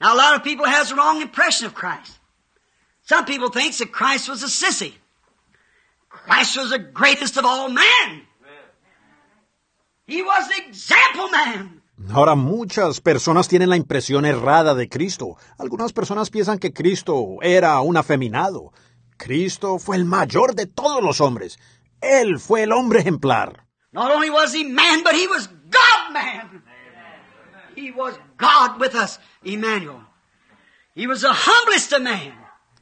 Now a lot of people has the wrong impression of Christ. Some people thinks that Christ was a sissy. Christ was the greatest of all men. He was the example man. Ahora muchas personas tienen la impresión errada de Cristo. Algunas personas piensan que Cristo era un afeminado. Cristo fue el mayor de todos los hombres. Él fue el hombre ejemplar. Not only was he man, but he was God man.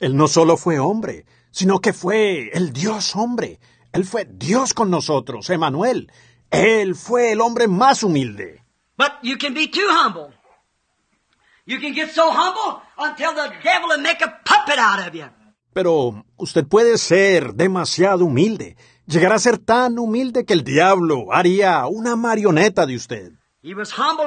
Él no solo fue hombre, sino que fue el Dios hombre. Él fue Dios con nosotros, Emanuel. Él fue el hombre más humilde. Pero usted puede ser demasiado humilde, Llegará a ser tan humilde que el diablo haría una marioneta de usted. He was humble